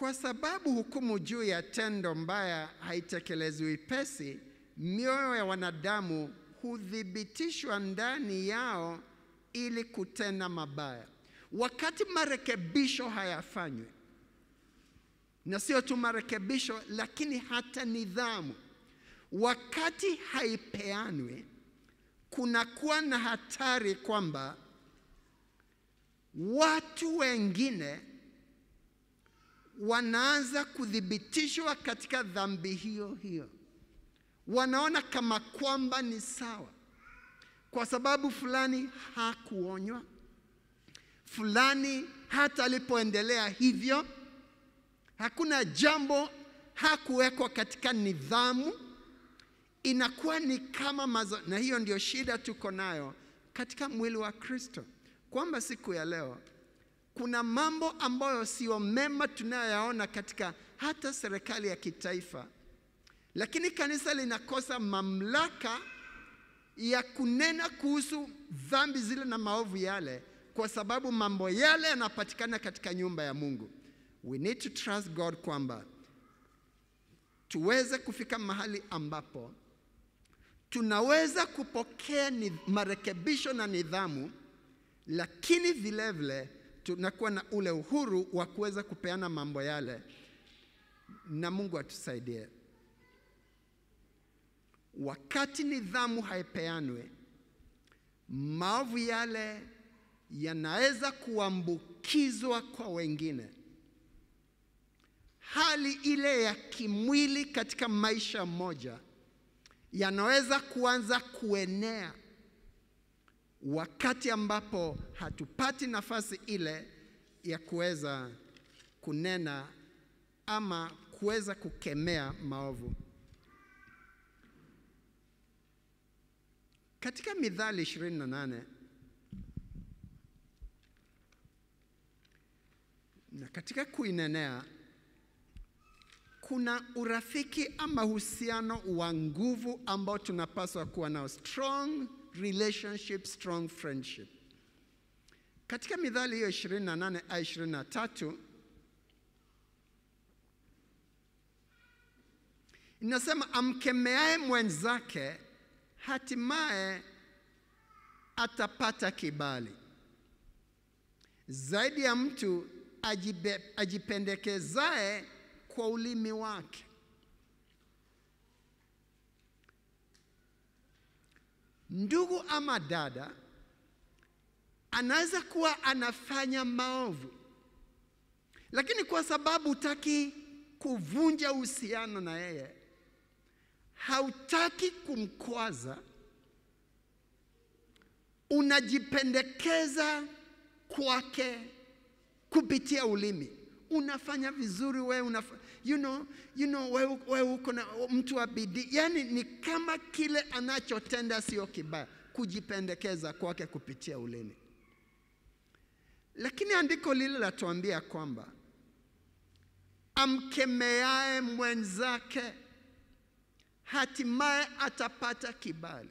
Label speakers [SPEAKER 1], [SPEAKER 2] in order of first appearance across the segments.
[SPEAKER 1] Kwa sababu hukumu juu ya tendo mbaya haitekelezwi pesi, mioyo ya wanadamu huthibitishwa ndani yao ili kutenda mabaya, wakati marekebisho hayafanywi. Na sio tu marekebisho, lakini hata nidhamu, wakati haipeanwi, kunakuwa na hatari kwamba watu wengine wanaanza kudhibitishwa katika dhambi hiyo hiyo, wanaona kama kwamba ni sawa. Kwa sababu fulani hakuonywa, fulani hata alipoendelea hivyo, hakuna jambo, hakuwekwa katika nidhamu. Inakuwa ni kama mazo, na hiyo ndio shida tuko nayo katika mwili wa Kristo, kwamba siku ya leo kuna mambo ambayo sio mema tunayoyaona katika hata serikali ya kitaifa, lakini kanisa linakosa mamlaka ya kunena kuhusu dhambi zile na maovu yale, kwa sababu mambo yale yanapatikana katika nyumba ya Mungu. We need to trust God kwamba tuweze kufika mahali ambapo tunaweza kupokea marekebisho na nidhamu, lakini vilevile vile, tunakuwa na ule uhuru wa kuweza kupeana mambo yale, na Mungu atusaidie. Wakati nidhamu haipeanwi, maovu yale yanaweza kuambukizwa kwa wengine. Hali ile ya kimwili katika maisha moja yanaweza kuanza kuenea wakati ambapo hatupati nafasi ile ya kuweza kunena ama kuweza kukemea maovu. Katika Mithali 28 na katika kuinenea kuna urafiki ama uhusiano wa nguvu ambao tunapaswa kuwa nao strong relationship, strong friendship. Katika Mithali hiyo 28 23 inasema amkemeaye mwenzake hatimaye atapata kibali zaidi ya mtu ajipendekezae ajipendekezaye kwa ulimi wake. ndugu ama dada anaweza kuwa anafanya maovu, lakini kwa sababu hutaki kuvunja uhusiano na yeye, hautaki kumkwaza, unajipendekeza kwake kupitia ulimi. Unafanya vizuri wewe, unafanya you know, you know wewe, wewe uko na mtu wa bidii. Yani ni kama kile anachotenda sio kibaya, kujipendekeza kwake kupitia ulimi. Lakini andiko lile latuambia kwamba amkemeaye mwenzake hatimaye atapata kibali.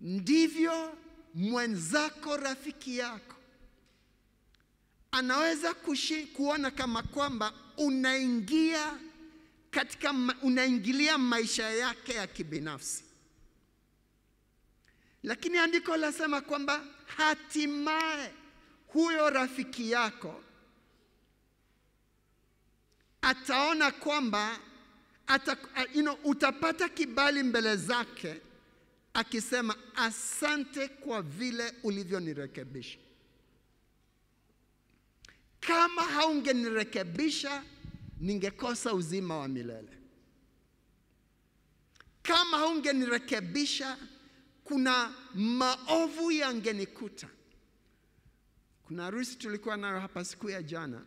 [SPEAKER 1] Ndivyo mwenzako, rafiki yako anaweza kushi, kuona kama kwamba unaingia katika unaingilia maisha yake ya kibinafsi, lakini andiko lasema kwamba hatimaye huyo rafiki yako ataona kwamba ata, you know, utapata kibali mbele zake akisema asante kwa vile ulivyonirekebisha kama haungenirekebisha ningekosa uzima wa milele. Kama haungenirekebisha kuna maovu yangenikuta. Kuna harusi tulikuwa nayo hapa siku ya jana,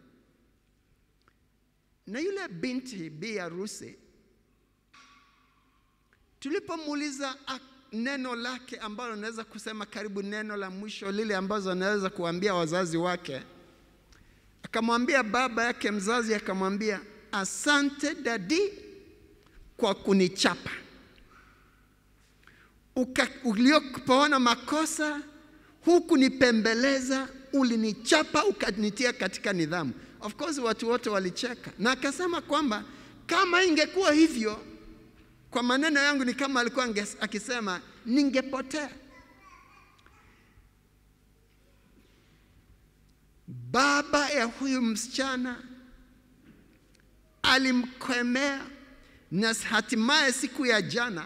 [SPEAKER 1] na yule binti bi harusi, tulipomuuliza ah, neno lake ambalo naweza kusema karibu neno la mwisho lile ambazo anaweza kuambia wazazi wake Akamwambia baba yake mzazi, akamwambia asante dadi kwa kunichapa uliopoona makosa hukunipembeleza, ulinichapa ukanitia katika nidhamu. Of course watu wote walicheka, na akasema kwamba kama ingekuwa hivyo, kwa maneno yangu ni kama alikuwa akisema ningepotea. Baba ya huyu msichana alimkemea na hatimaye siku ya jana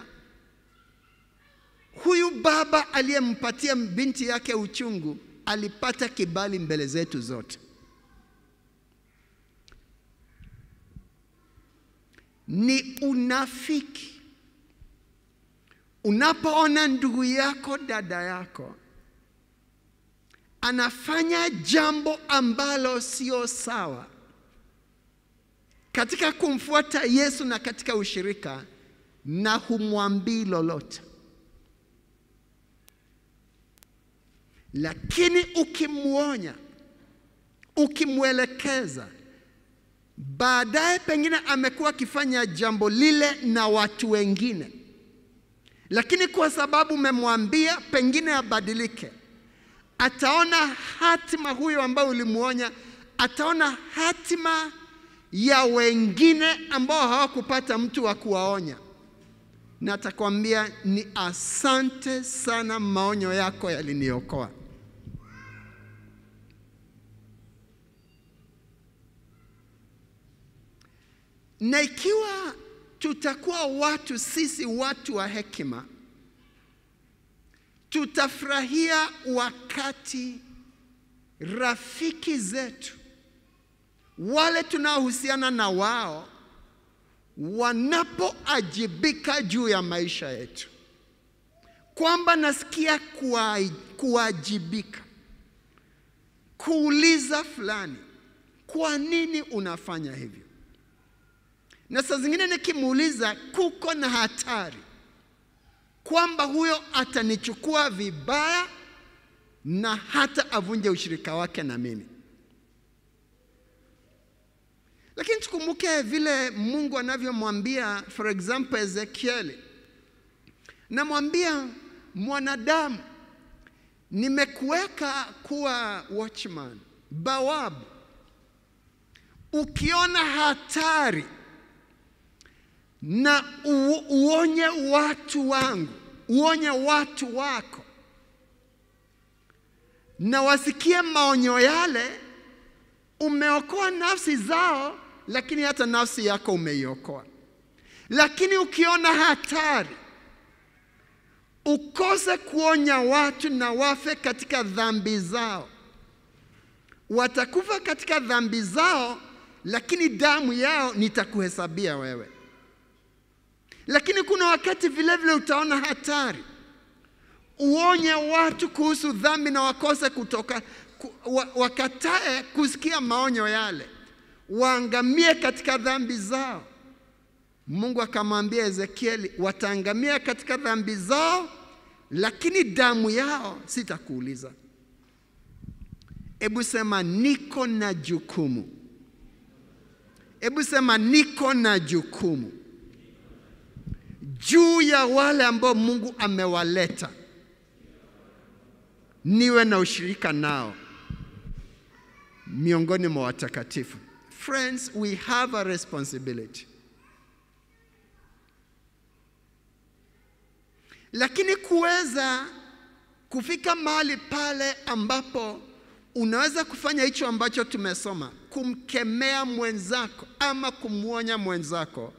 [SPEAKER 1] huyu baba aliyempatia binti yake uchungu alipata kibali mbele zetu zote. Ni unafiki unapoona ndugu yako, dada yako anafanya jambo ambalo sio sawa katika kumfuata Yesu na katika ushirika, na humwambii lolote, lakini ukimwonya, ukimwelekeza, baadaye pengine amekuwa akifanya jambo lile na watu wengine, lakini kwa sababu umemwambia, pengine abadilike ataona hatima huyo ambayo ulimuonya, ataona hatima ya wengine ambao hawakupata mtu wa kuwaonya. Na atakwambia ni asante sana, maonyo yako yaliniokoa. Na ikiwa tutakuwa watu sisi watu wa hekima tutafurahia wakati rafiki zetu wale tunaohusiana na wao wanapoajibika juu ya maisha yetu, kwamba nasikia kuwajibika, kuuliza fulani, kwa nini unafanya hivyo? Na saa zingine nikimuuliza, kuko na hatari kwamba huyo atanichukua vibaya na hata avunje ushirika wake na mimi. Lakini tukumbuke vile Mungu anavyomwambia for example Ezekieli, namwambia mwanadamu, nimekuweka kuwa watchman, bawabu, ukiona hatari na uonye watu wangu, uonye watu wako, na wasikie maonyo yale. Umeokoa nafsi zao, lakini hata nafsi yako umeiokoa. Lakini ukiona hatari, ukose kuonya watu na wafe katika dhambi zao. Watakufa katika dhambi zao, lakini damu yao nitakuhesabia wewe. Lakini kuna wakati vilevile utaona hatari, uonye watu kuhusu dhambi na wakose kutoka wakatae kusikia maonyo yale, waangamie katika dhambi zao. Mungu akamwambia Ezekieli, wataangamia katika dhambi zao, lakini damu yao sitakuuliza. Hebu sema niko na jukumu. Hebu sema niko na jukumu juu ya wale ambao Mungu amewaleta, niwe na ushirika nao miongoni mwa watakatifu. Friends, we have a responsibility. Lakini kuweza kufika mahali pale ambapo unaweza kufanya hicho ambacho tumesoma, kumkemea mwenzako ama kumwonya mwenzako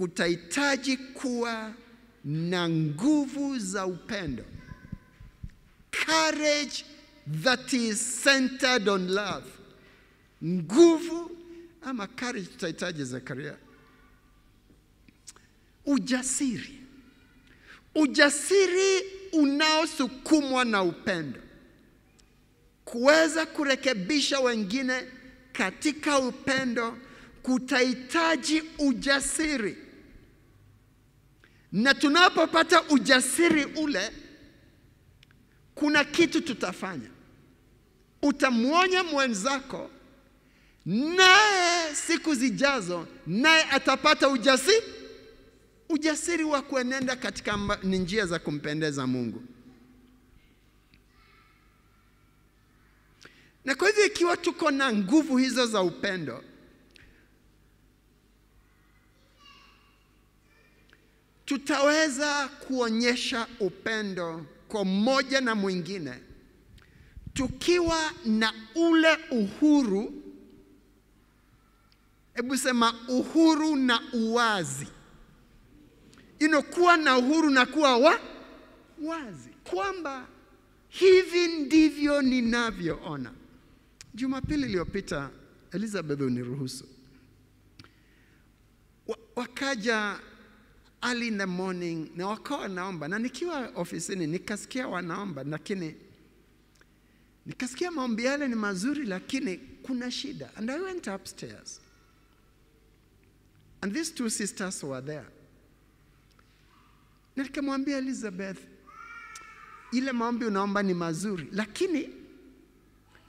[SPEAKER 1] kutahitaji kuwa na nguvu za upendo, courage that is centered on love. Nguvu ama courage tutahitaji, Zakaria, ujasiri, ujasiri unaosukumwa na upendo, kuweza kurekebisha wengine katika upendo kutahitaji ujasiri na tunapopata ujasiri ule, kuna kitu tutafanya. Utamwonya mwenzako, naye siku zijazo, naye atapata ujasiri ujasiri wa kuenenda katika njia za kumpendeza Mungu. Na kwa hivyo ikiwa tuko na nguvu hizo za upendo, tutaweza kuonyesha upendo kwa mmoja na mwingine tukiwa na ule uhuru. Hebu sema uhuru na uwazi, inokuwa na uhuru na kuwa wa wazi kwamba hivi ndivyo ninavyoona. Jumapili iliyopita Elizabeth, uniruhusu wakaja early in the morning na wakawa wanaomba, na nikiwa ofisini nikasikia wanaomba, lakini nikasikia maombi yale ni mazuri, lakini kuna shida. And I went upstairs and these two sisters were there, na nikamwambia Elizabeth, ile maombi unaomba ni mazuri, lakini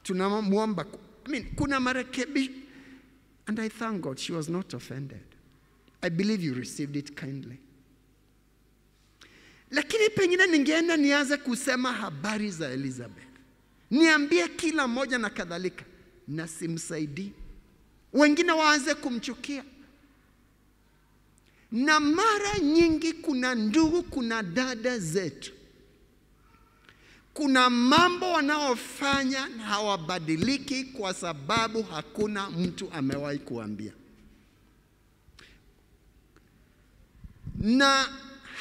[SPEAKER 1] tunamwomba I mean, kuna marekebisho. And I thank God she was not offended. I believe you received it kindly. Lakini pengine ningeenda nianze kusema habari za Elizabeth, niambie kila moja na kadhalika, na simsaidii, wengine waanze kumchukia. Na mara nyingi kuna ndugu, kuna dada zetu, kuna mambo wanaofanya na hawabadiliki kwa sababu hakuna mtu amewahi kuambia. na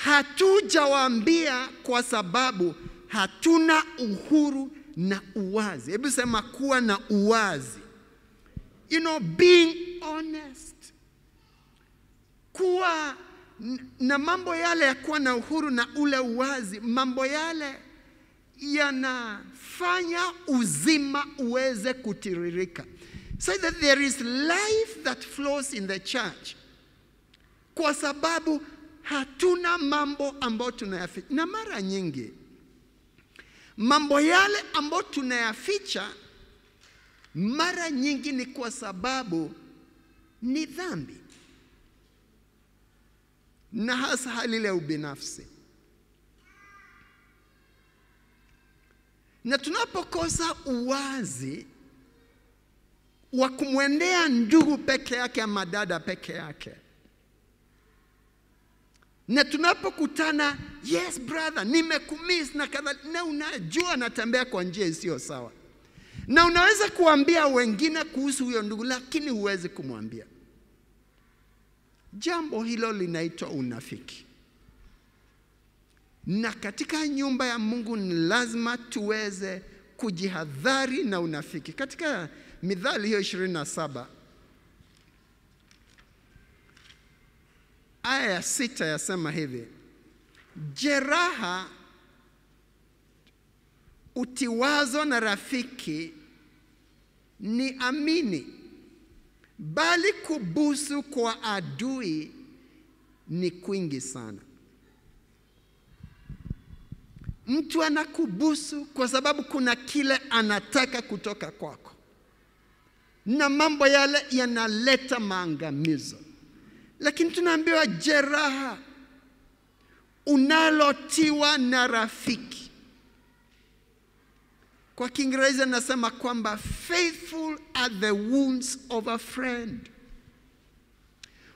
[SPEAKER 1] hatujawaambia kwa sababu hatuna uhuru na uwazi. Hebu sema kuwa na uwazi, you know, being honest, kuwa na mambo yale ya kuwa na uhuru na ule uwazi, mambo yale yanafanya uzima uweze kutiririka so that there is life that flows in the church, kwa sababu hatuna mambo ambayo tunayaficha, na mara nyingi mambo yale ambayo tunayaficha mara nyingi ni kwa sababu ni dhambi, na hasa hali ya ubinafsi. Na tunapokosa uwazi wa kumwendea ndugu peke yake ama dada peke yake na tunapokutana yes brother, nimekumis na kadhalika, na unajua anatembea kwa njia isiyo sawa, na unaweza kuambia wengine kuhusu huyo ndugu, lakini huwezi kumwambia. Jambo hilo linaitwa unafiki, na katika nyumba ya Mungu ni lazima tuweze kujihadhari na unafiki. Katika midhali hiyo 27 aya ya sita yasema hivi, jeraha utiwazo na rafiki ni amini, bali kubusu kwa adui ni kwingi sana. Mtu anakubusu kwa sababu kuna kile anataka kutoka kwako, na mambo yale yanaleta maangamizo lakini tunaambiwa jeraha unalotiwa na rafiki. Kwa Kiingereza nasema kwamba faithful are the wounds of a friend.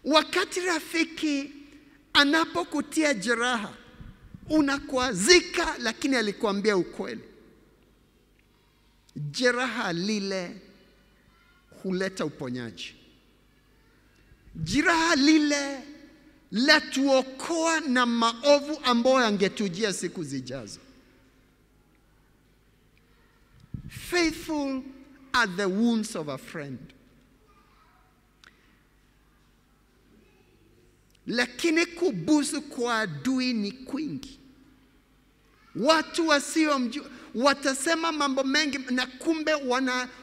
[SPEAKER 1] Wakati rafiki anapokutia jeraha, unakwazika, lakini alikuambia ukweli. Jeraha lile huleta uponyaji. Jiraha lile la tuokoa na maovu ambayo yangetujia siku zijazo. Faithful are the wounds of a friend. Lakini kubusu kwa adui ni kwingi. Watu wasiomjua watasema mambo mengi, na kumbe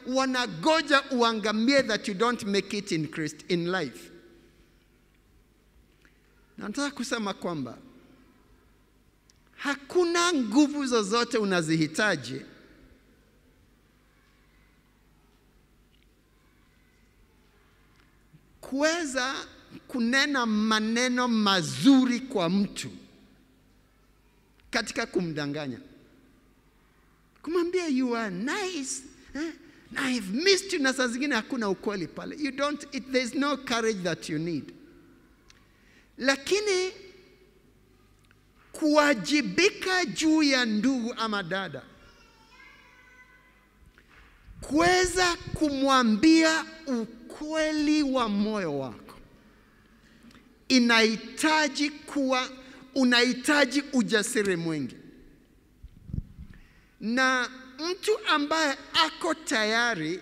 [SPEAKER 1] wanagoja wana uangamie, that you don't make it in Christ in life. Nataka kusema kwamba hakuna nguvu zozote unazihitaji kuweza kunena maneno mazuri kwa mtu katika kumdanganya, kumwambia you are nice eh? I missed you, na saa zingine hakuna ukweli pale. You don't, it, there's no courage that you need. Lakini kuwajibika juu ya ndugu ama dada, kuweza kumwambia ukweli wa moyo wako, inahitaji kuwa unahitaji ujasiri mwingi, na mtu ambaye ako tayari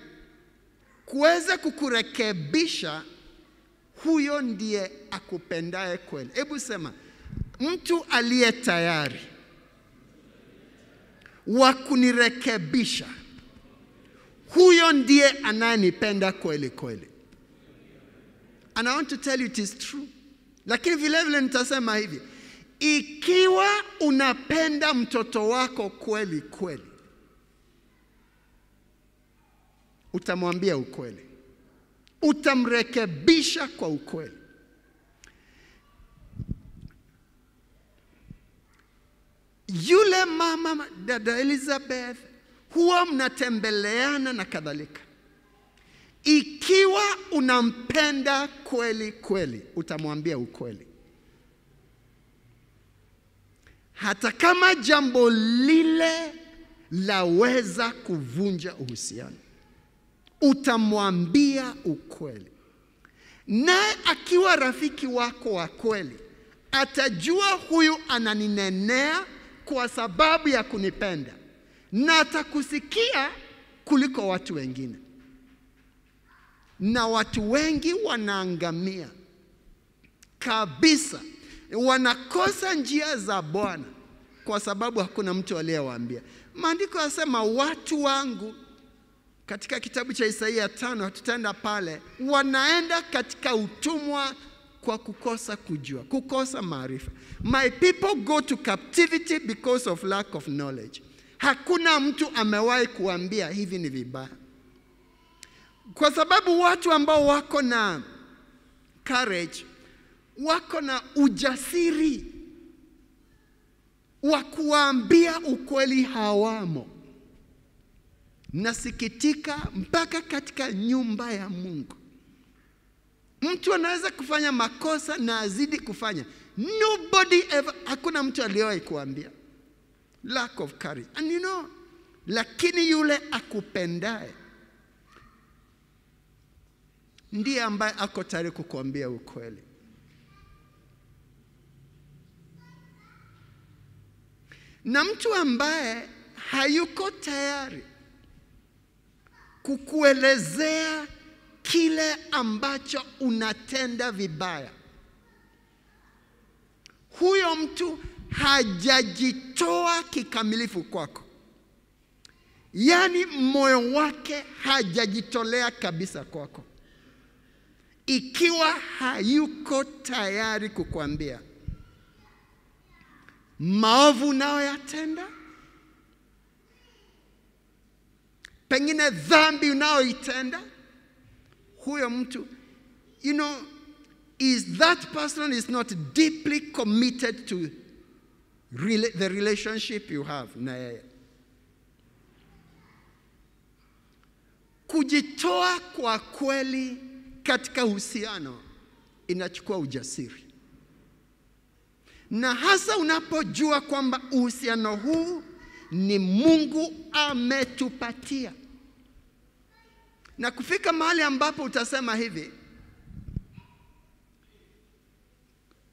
[SPEAKER 1] kuweza kukurekebisha huyo ndiye akupendaye kweli. Hebu sema mtu aliye tayari wa kunirekebisha, huyo ndiye anayenipenda kweli kweli. And I want to tell you it is true, lakini vilevile nitasema hivi, ikiwa unapenda mtoto wako kweli kweli, utamwambia ukweli utamrekebisha kwa ukweli. Yule mama dada Elizabeth huwa mnatembeleana na kadhalika. Ikiwa unampenda kweli kweli, utamwambia ukweli, hata kama jambo lile laweza kuvunja uhusiano utamwambia ukweli, naye akiwa rafiki wako wa kweli atajua huyu ananinenea kwa sababu ya kunipenda na atakusikia kuliko watu wengine. Na watu wengi wanaangamia kabisa, wanakosa njia za Bwana kwa sababu hakuna mtu aliyewaambia. Maandiko yasema watu wangu katika kitabu cha Isaia tano, hatutaenda pale, wanaenda katika utumwa kwa kukosa kujua, kukosa maarifa. My people go to captivity because of lack of knowledge. Hakuna mtu amewahi kuambia hivi ni vibaya, kwa sababu watu ambao wako na courage, wako na ujasiri wa kuwaambia ukweli hawamo nasikitika mpaka katika nyumba ya Mungu. Mtu anaweza kufanya makosa na azidi kufanya. Nobody ever, hakuna mtu aliyewahi kuambia lack of courage. And you know, lakini yule akupendaye ndiye ambaye ako tayari kukuambia ukweli. Na mtu ambaye hayuko tayari kukuelezea kile ambacho unatenda vibaya. Huyo mtu hajajitoa kikamilifu kwako, yaani moyo wake hajajitolea kabisa kwako, ikiwa hayuko tayari kukwambia maovu unayoyatenda pengine dhambi unayoitenda, huyo mtu you know, is that person is not deeply committed to the relationship you have na yeye. Kujitoa kwa kweli katika uhusiano inachukua ujasiri, na hasa unapojua kwamba uhusiano huu ni Mungu ametupatia, na kufika mahali ambapo utasema hivi,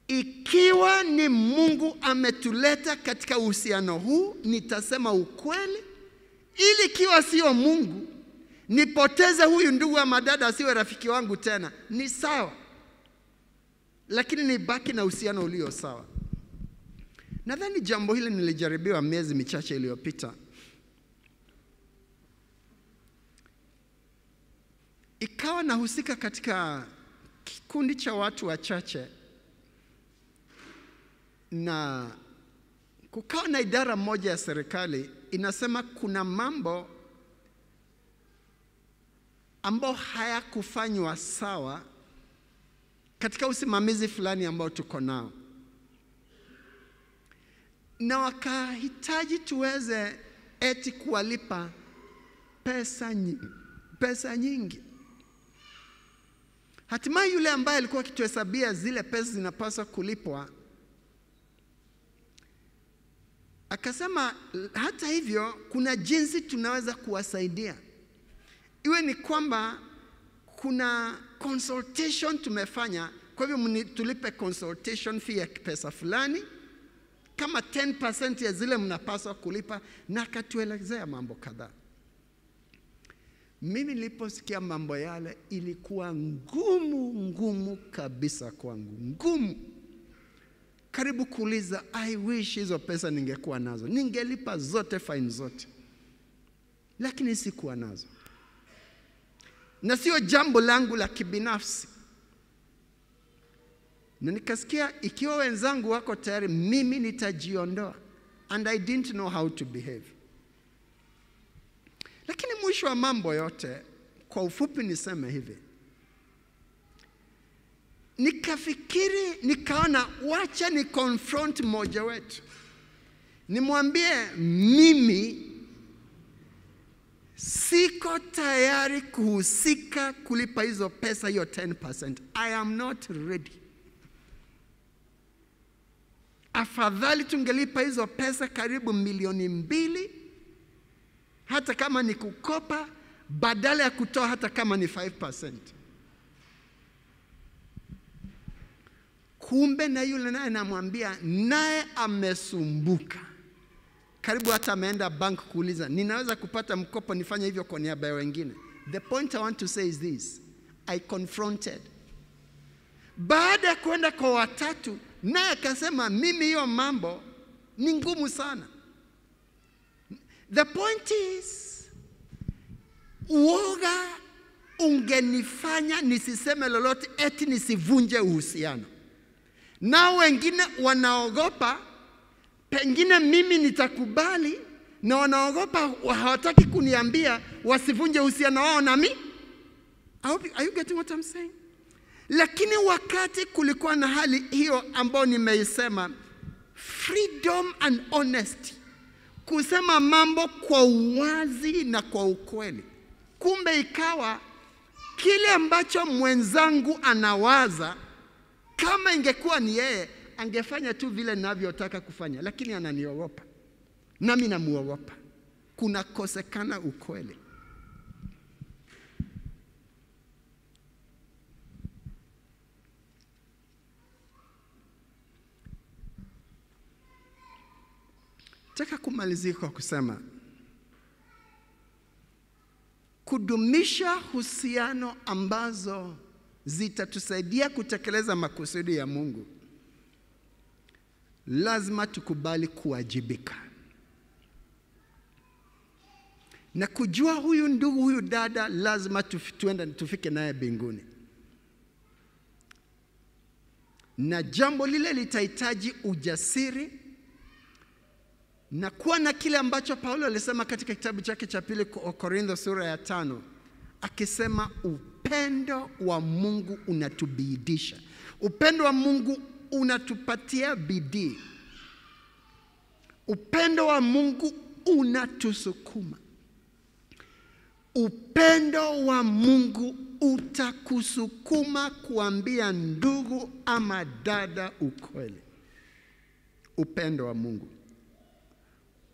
[SPEAKER 1] ikiwa ni Mungu ametuleta katika uhusiano huu, nitasema ukweli, ili ikiwa sio Mungu nipoteze huyu ndugu ama dada asiwe rafiki wangu tena, ni sawa, lakini nibaki na uhusiano ulio sawa. Nadhani jambo hili nilijaribiwa miezi michache iliyopita. Ikawa nahusika katika kikundi cha watu wachache na kukawa na idara moja ya serikali inasema kuna mambo ambayo hayakufanywa sawa katika usimamizi fulani ambao tuko nao na wakahitaji tuweze eti kuwalipa pesa nyingi, pesa nyingi. Hatimaye yule ambaye alikuwa akituhesabia zile pesa zinapaswa kulipwa akasema, hata hivyo, kuna jinsi tunaweza kuwasaidia, iwe ni kwamba kuna consultation tumefanya, kwa hivyo tulipe consultation fee ya pesa fulani kama 10% ya zile mnapaswa kulipa, na akatuelezea mambo kadhaa. Mimi niliposikia mambo yale, ilikuwa ngumu ngumu kabisa kwangu, ngumu karibu kuuliza, I wish hizo pesa ningekuwa nazo, ningelipa zote fine zote, lakini sikuwa nazo, na sio jambo langu la kibinafsi na nikasikia ikiwa wenzangu wako tayari, mimi nitajiondoa, and I didn't know how to behave. Lakini mwisho wa mambo yote, kwa ufupi niseme hivi, nikafikiri, nikaona wacha ni confront mmoja wetu, nimwambie mimi siko tayari kuhusika kulipa hizo pesa, hiyo 10%. I am not ready afadhali tungelipa hizo pesa karibu milioni mbili, hata kama ni kukopa, badala ya kutoa hata kama ni 5%. Kumbe na yule naye namwambia, naye amesumbuka karibu hata ameenda bank kuuliza, ninaweza kupata mkopo nifanye hivyo kwa niaba ya wengine. The point I want to say is this, I confronted. Baada ya kwenda kwa watatu, naye akasema mimi hiyo mambo ni ngumu sana. The point is uoga ungenifanya nisiseme lolote, eti nisivunje uhusiano nao. Wengine wanaogopa pengine mimi nitakubali, na wanaogopa hawataki kuniambia wasivunje uhusiano wao nami. Are you getting what I'm saying? Lakini wakati kulikuwa na hali hiyo ambayo nimeisema, freedom and honesty, kusema mambo kwa uwazi na kwa ukweli. Kumbe ikawa kile ambacho mwenzangu anawaza, kama ingekuwa ni yeye angefanya tu vile ninavyotaka kufanya, lakini ananiogopa nami namuogopa, kunakosekana ukweli. Nataka kumalizika kwa kusema kudumisha husiano ambazo zitatusaidia kutekeleza makusudi ya Mungu, lazima tukubali kuwajibika na kujua huyu ndugu, huyu dada, lazima tuende tufike naye mbinguni, na jambo lile litahitaji ujasiri na kuwa na kile ambacho Paulo alisema katika kitabu chake cha pili Korintho sura ya tano akisema upendo wa Mungu unatubidisha. Upendo wa Mungu unatupatia bidii. Upendo wa Mungu unatusukuma. Upendo wa Mungu utakusukuma kuambia ndugu ama dada ukweli. Upendo wa Mungu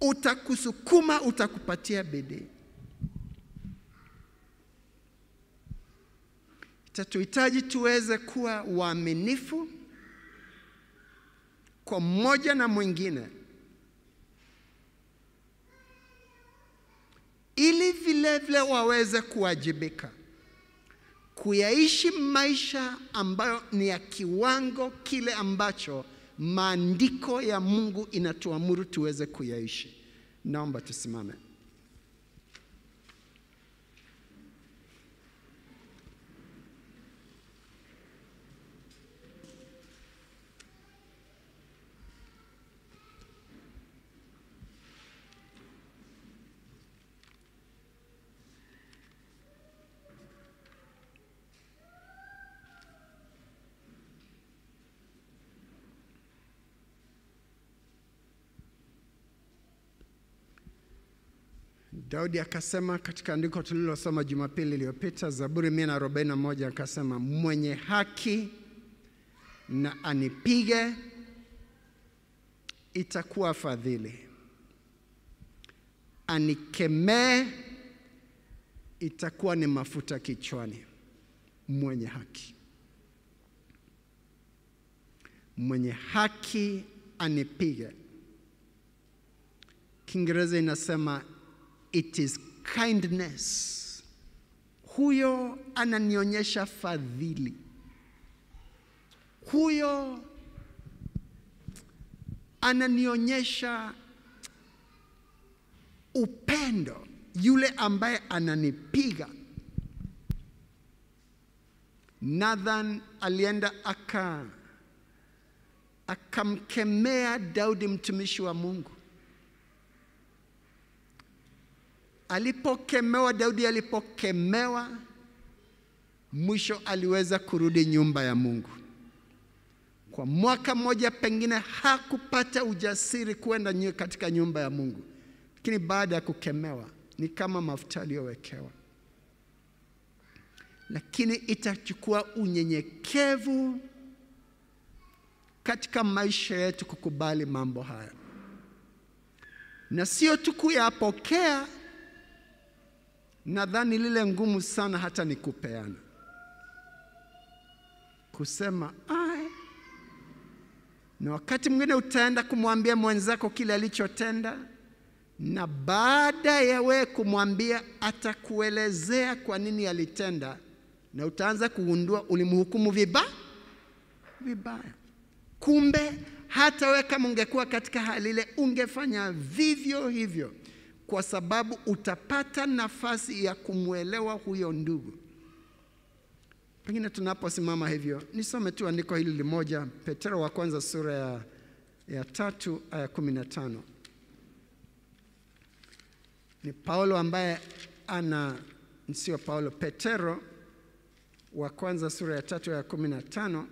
[SPEAKER 1] utakusukuma, utakupatia bidii. Itatuhitaji tuweze kuwa waaminifu kwa mmoja na mwingine, ili vilevile waweze kuwajibika kuyaishi maisha ambayo ni ya kiwango kile ambacho maandiko ya Mungu inatuamuru tuweze kuyaishi. Naomba tusimame. Daudi akasema katika andiko tulilosoma Jumapili iliyopita, Zaburi 141, akasema mwenye haki na anipige, itakuwa fadhili; anikemee, itakuwa ni mafuta kichwani. Mwenye haki, mwenye haki anipige. Kiingereza inasema it is kindness. Huyo ananionyesha fadhili, huyo ananionyesha upendo, yule ambaye ananipiga. Nathan alienda aka akamkemea Daudi mtumishi wa Mungu Alipokemewa, Daudi alipokemewa, mwisho aliweza kurudi nyumba ya Mungu. Kwa mwaka mmoja pengine hakupata ujasiri kwenda katika nyumba ya Mungu, lakini baada ya kukemewa ni kama mafuta aliyowekewa. Lakini itachukua unyenyekevu katika maisha yetu kukubali mambo haya na sio tu kuyapokea nadhani lile ngumu sana hata ni kupeana, kusema aye. Na wakati mwingine utaenda kumwambia mwenzako kile alichotenda, na baada ya wewe kumwambia atakuelezea kwa nini alitenda, na utaanza kugundua ulimhukumu viba vibaya. Kumbe hata wewe kama ungekuwa katika hali ile ungefanya vivyo hivyo kwa sababu utapata nafasi ya kumwelewa huyo ndugu. Pengine tunaposimama hivyo, nisome tu andiko hili limoja, Petero wa kwanza sura ya, ya tatu aya kumi na tano. Ni Paulo ambaye ana sio Paulo, Petero wa kwanza sura ya tatu aya kumi na tano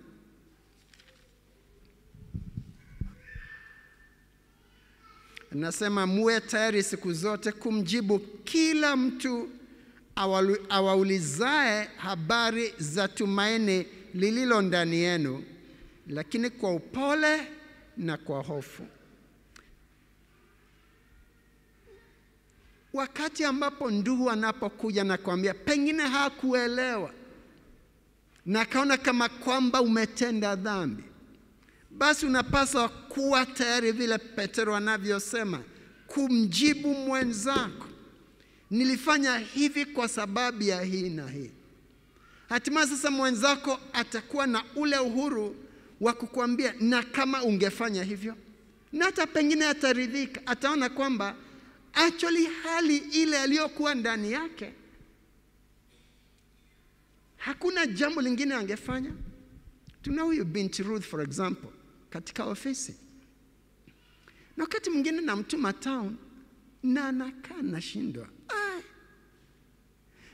[SPEAKER 1] Nasema muwe tayari siku zote kumjibu kila mtu awaulizae habari za tumaini lililo ndani yenu, lakini kwa upole na kwa hofu. Wakati ambapo ndugu anapokuja na kuambia, pengine hakuelewa na akaona kama kwamba umetenda dhambi, basi unapaswa kuwa tayari vile Petero anavyosema kumjibu mwenzako, nilifanya hivi kwa sababu ya hii na hii. Hatimaye sasa mwenzako atakuwa na ule uhuru wa kukuambia, na kama ungefanya hivyo, na hata pengine ataridhika, ataona kwamba actually hali ile aliyokuwa ndani yake hakuna jambo lingine angefanya. Tuna huyu binti Ruth for example katika ofisi, na wakati mwingine namtuma town na anakaa nashindwa ah.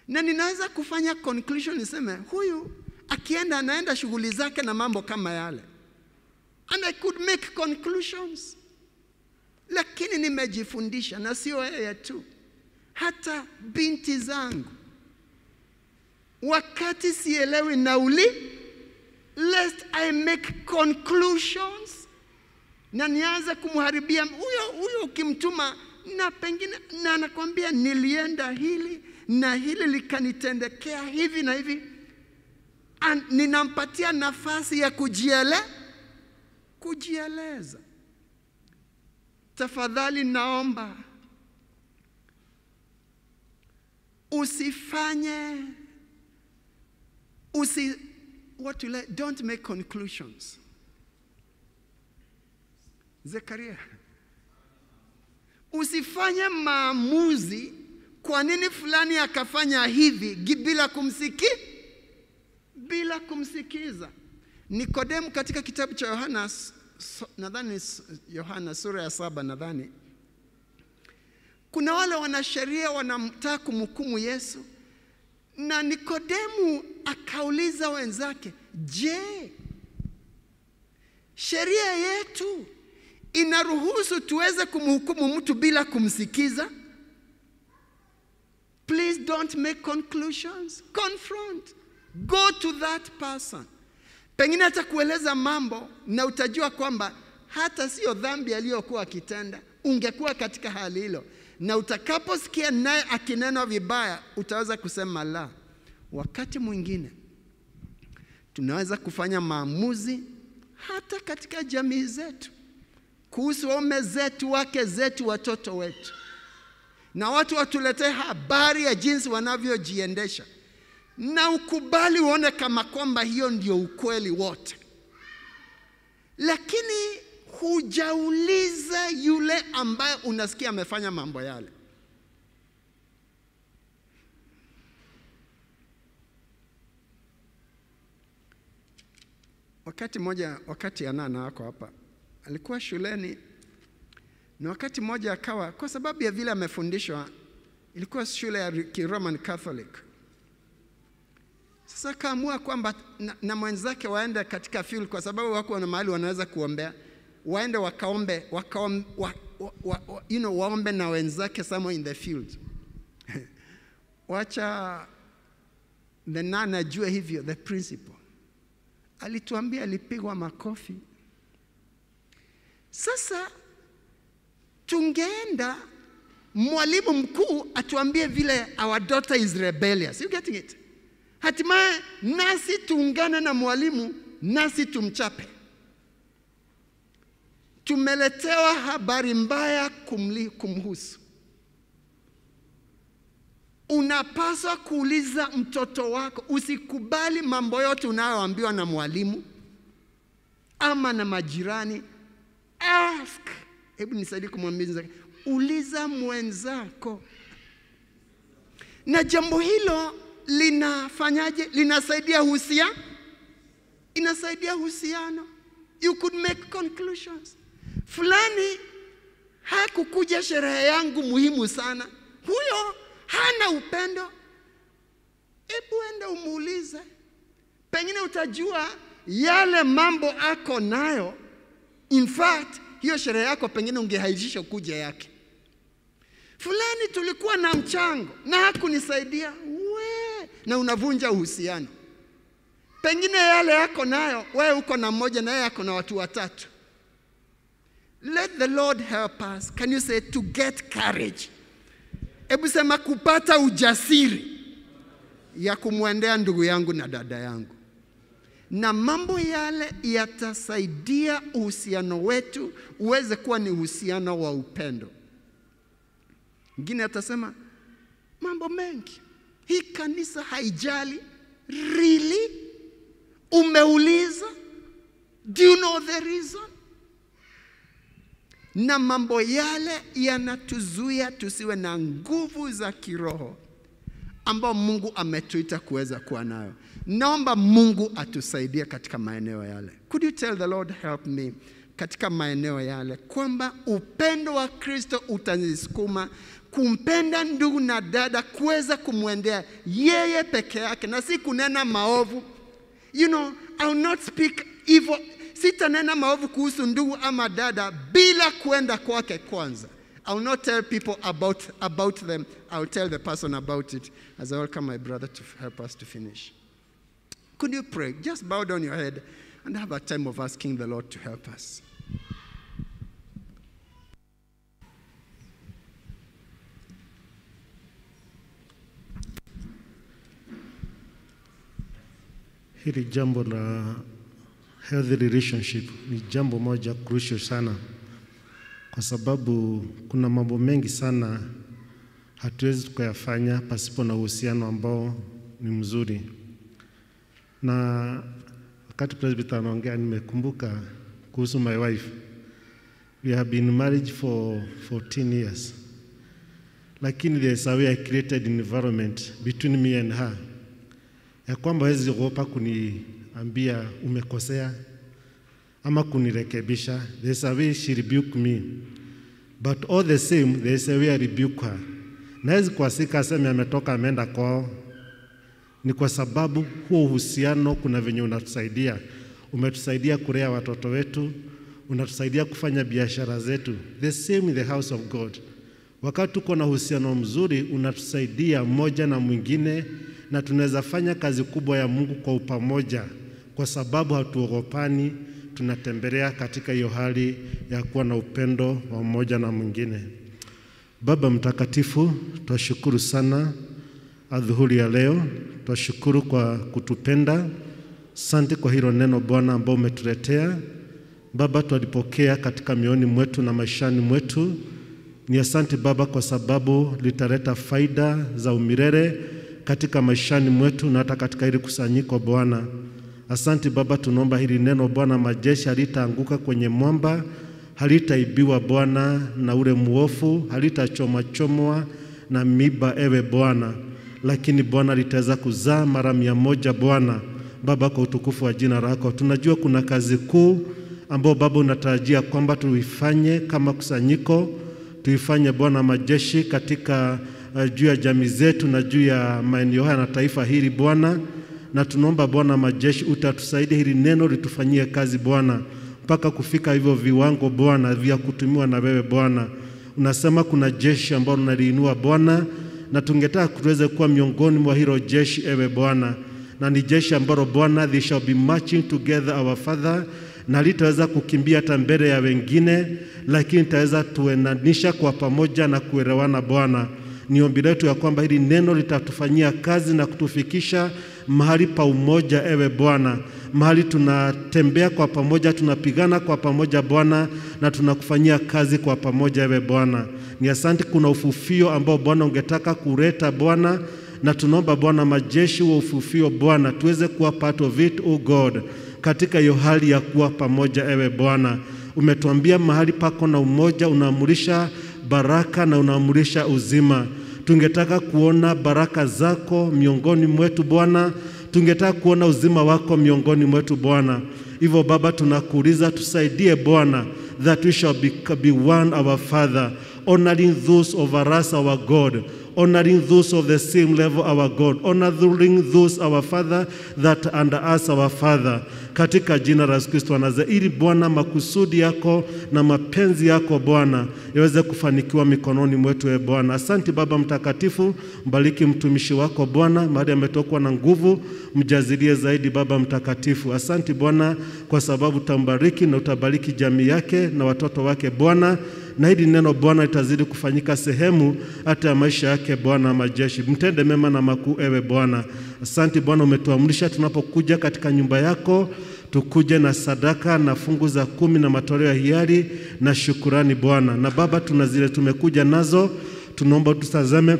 [SPEAKER 1] na ninaweza kufanya conclusion niseme huyu akienda anaenda shughuli zake na mambo kama yale, and I could make conclusions, lakini nimejifundisha, na sio yeye tu, hata binti zangu, wakati sielewi nauli lest I make conclusions na nianze kumharibia huyo huyo, ukimtuma na pengine, na anakwambia nilienda hili na hili likanitendekea hivi na hivi, and ninampatia nafasi ya kujiele, kujieleza. Tafadhali naomba usifanye usi, what to let, don't make conclusions. Zekaria, usifanye maamuzi, kwa nini fulani akafanya hivi bila kumsiki, bila kumsikiza. Nikodemu katika kitabu cha Yohana so, nadhani Yohana sura ya saba nadhani kuna wale wanasheria wanamtaka kumhukumu Yesu na Nikodemu akauliza wenzake, je, sheria yetu inaruhusu tuweze kumhukumu mtu bila kumsikiza? Please don't make conclusions. Confront. Go to that person. Pengine kueleza mambo na utajua kwamba hata siyo dhambi aliyokuwa akitenda, ungekuwa katika hali hilo, na utakaposikia naye akinenwa vibaya, utaweza kusema la, Wakati mwingine tunaweza kufanya maamuzi hata katika jamii zetu kuhusu waume zetu, wake zetu, watoto wetu, na watu watuletee habari ya jinsi wanavyojiendesha, na ukubali uone kama kwamba hiyo ndio ukweli wote, lakini hujauliza yule ambaye unasikia amefanya mambo yale. Wakati mmoja, wakati Anana wako hapa, alikuwa shuleni na wakati mmoja akawa, kwa sababu ya vile amefundishwa, ilikuwa shule ya Roman Catholic. Sasa akaamua kwamba na, na mwenzake waende katika field, kwa sababu wako na mahali wanaweza kuombea, waende wakaombe, wakaombe wa, wa, wa, you know, waombe na wenzake somewhere in the field wacha the nana ajue hivyo the principal alituambia alipigwa makofi. Sasa tungeenda mwalimu mkuu atuambie vile our daughter is rebellious. You getting it? Hatimaye nasi tuungane na mwalimu, nasi tumchape. Tumeletewa habari mbaya kumli, kumhusu. Unapaswa kuuliza mtoto wako, usikubali mambo yote unayoambiwa na mwalimu ama na majirani. Ask, hebu nisaidie kumwambia, uliza mwenzako. Na jambo hilo linafanyaje? Linasaidia husia, inasaidia husiano. You could make conclusions. Fulani hakukuja sherehe yangu muhimu sana, huyo hana upendo, hebu enda umuulize, pengine utajua yale mambo ako nayo. In fact, hiyo sherehe yako pengine ungehaijisha kuja yake. Fulani tulikuwa na mchango na hakunisaidia, we, na unavunja uhusiano. Pengine yale yako nayo, wewe uko na mmoja na yeye ako na watu watatu. Let the Lord help us. Can you say to get courage? hebu sema kupata ujasiri ya kumwendea ndugu yangu na dada yangu, na mambo yale yatasaidia uhusiano wetu uweze kuwa ni uhusiano wa upendo. Mwingine atasema mambo mengi, hii kanisa haijali. Really? Umeuliza? Do you know the reason? na mambo yale yanatuzuia tusiwe na nguvu za kiroho ambao Mungu ametuita kuweza kuwa nayo. Naomba Mungu atusaidie katika maeneo yale. Could you tell the Lord help me katika maeneo yale, kwamba upendo wa Kristo utanisukuma kumpenda ndugu na dada, kuweza kumwendea yeye peke yake na si kunena maovu. You know, I will not speak evil Sitanena maovu kuhusu ndugu ama dada bila kwenda kwake kwanza. I will not tell people about, about them. I will tell the person about it as I welcome my brother to help us to finish. Could you pray? Just bow down your head and have a time of asking the Lord to help us.
[SPEAKER 2] Hili jambo la healthy relationship ni jambo moja crucial sana, kwa sababu kuna mambo mengi sana hatuwezi tukayafanya pasipo na uhusiano ambao ni mzuri. Na wakati presbita anaongea, nimekumbuka kuhusu my wife. We have been married for 14 years, lakini there is a way I created environment between me and her ya kwamba hawezi kuogopa kuni ambia umekosea ama kunirekebisha. There's a way she rebuke me. But all the same, there's a way I rebuke her. Nawezi kuasika aseme ametoka ameenda kwao, ni kwa sababu huo uhusiano kuna venye unatusaidia. Umetusaidia kulea watoto wetu, unatusaidia kufanya biashara zetu. The same in the house of God. Wakati tuko na uhusiano mzuri, unatusaidia mmoja na mwingine, na tunaweza fanya kazi kubwa ya Mungu kwa upamoja kwa sababu hatuogopani, tunatembelea katika hiyo hali ya kuwa na upendo wa mmoja na mwingine. Baba Mtakatifu, twashukuru sana adhuhuri ya leo, twashukuru kwa kutupenda. Sante kwa hilo neno Bwana ambao umetuletea Baba, twalipokea katika mioni mwetu na maishani mwetu. Ni asante Baba kwa sababu litaleta faida za umilele katika maishani mwetu na hata katika hili kusanyiko Bwana. Asante Baba, tunaomba hili neno Bwana majeshi halitaanguka kwenye mwamba, halitaibiwa Bwana na ule mwofu, halitachomachomwa na miba, ewe Bwana, lakini Bwana litaweza kuzaa mara mia moja Bwana. Baba, kwa utukufu wa jina lako, tunajua kuna kazi kuu ambayo Baba unatarajia kwamba tuifanye kama kusanyiko, tuifanye Bwana majeshi katika uh, juu ya jamii zetu na juu ya maeneo haya na taifa hili Bwana na tunaomba Bwana majeshi utatusaidia hili neno litufanyie kazi Bwana, mpaka kufika hivyo viwango Bwana vya kutumiwa na wewe Bwana. Unasema kuna jeshi ambalo unaliinua Bwana, na tungetaka tuweze kuwa miongoni mwa hilo jeshi, ewe Bwana, na ni jeshi ambalo Bwana, they shall be marching together our Father, na litaweza kukimbia hata mbele ya wengine, lakini itaweza tuenanisha kwa pamoja na kuelewana Bwana ni ombi letu ya kwamba hili neno litatufanyia kazi na kutufikisha mahali pa umoja, ewe Bwana, mahali tunatembea kwa pamoja, tunapigana kwa pamoja Bwana, na tunakufanyia kazi kwa pamoja, ewe Bwana. Ni asante, kuna ufufio ambao Bwana ungetaka kuleta Bwana, na tunaomba Bwana majeshi wa ufufio Bwana, tuweze kuwa part of it, oh God, katika hiyo hali ya kuwa pamoja, ewe Bwana. Umetuambia mahali pako na umoja unaamurisha baraka na unaamrisha uzima. Tungetaka kuona baraka zako miongoni mwetu Bwana, tungetaka kuona uzima wako miongoni mwetu Bwana. Hivyo Baba, tunakuuliza tusaidie Bwana, that we shall be, be one our Father, honoring those over us our God honoring those of the same level our God, honoring those our father that under us our father, katika jina la Yesu Kristo anaza, ili Bwana makusudi yako na mapenzi yako Bwana yaweze kufanikiwa mikononi mwetu, e Bwana. Asante Baba Mtakatifu, mbariki mtumishi wako Bwana, mahali ametokwa na nguvu, mjazilie zaidi Baba Mtakatifu. Asante Bwana kwa sababu utambariki na utabariki jamii yake na watoto wake Bwana na hili neno Bwana litazidi kufanyika sehemu hata ya maisha yake Bwana majeshi. Mtende mema na makuu, ewe Bwana. Asante Bwana, umetuamrisha tunapokuja katika nyumba yako tukuje na sadaka na fungu za kumi na matoleo ya hiari na shukurani Bwana. Na Baba, tuna zile tumekuja nazo, tunaomba tutazame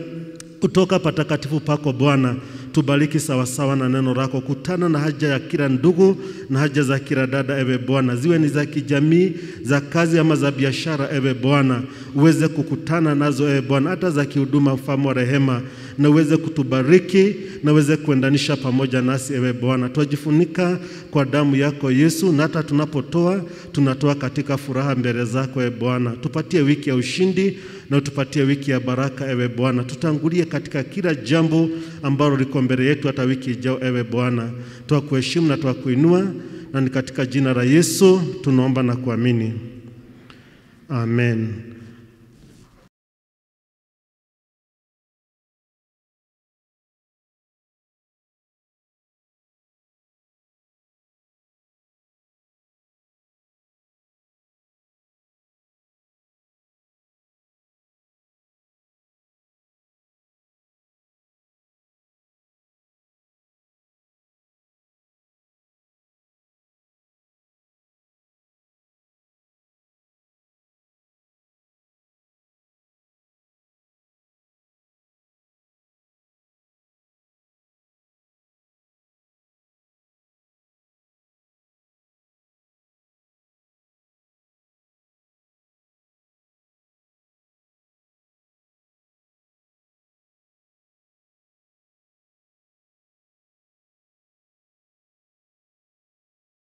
[SPEAKER 2] kutoka patakatifu pako Bwana tubariki sawasawa na neno lako. Kutana na haja ya kila ndugu na haja za kila dada, ewe Bwana, ziwe ni za kijamii, za kazi ama za biashara, ewe Bwana, uweze kukutana nazo, ewe Bwana, hata za kihuduma, ufalme wa rehema na uweze kutubariki na uweze kuendanisha pamoja nasi, ewe Bwana. Twajifunika kwa damu yako Yesu, na hata tunapotoa tunatoa katika furaha mbele zako, ewe Bwana. Tupatie wiki ya ushindi na utupatie wiki ya baraka, ewe Bwana. Tutangulie katika kila jambo ambalo liko mbele yetu hata wiki ijao, ewe Bwana. Twakuheshimu na twakuinua, na ni katika jina la Yesu tunaomba na kuamini, amen.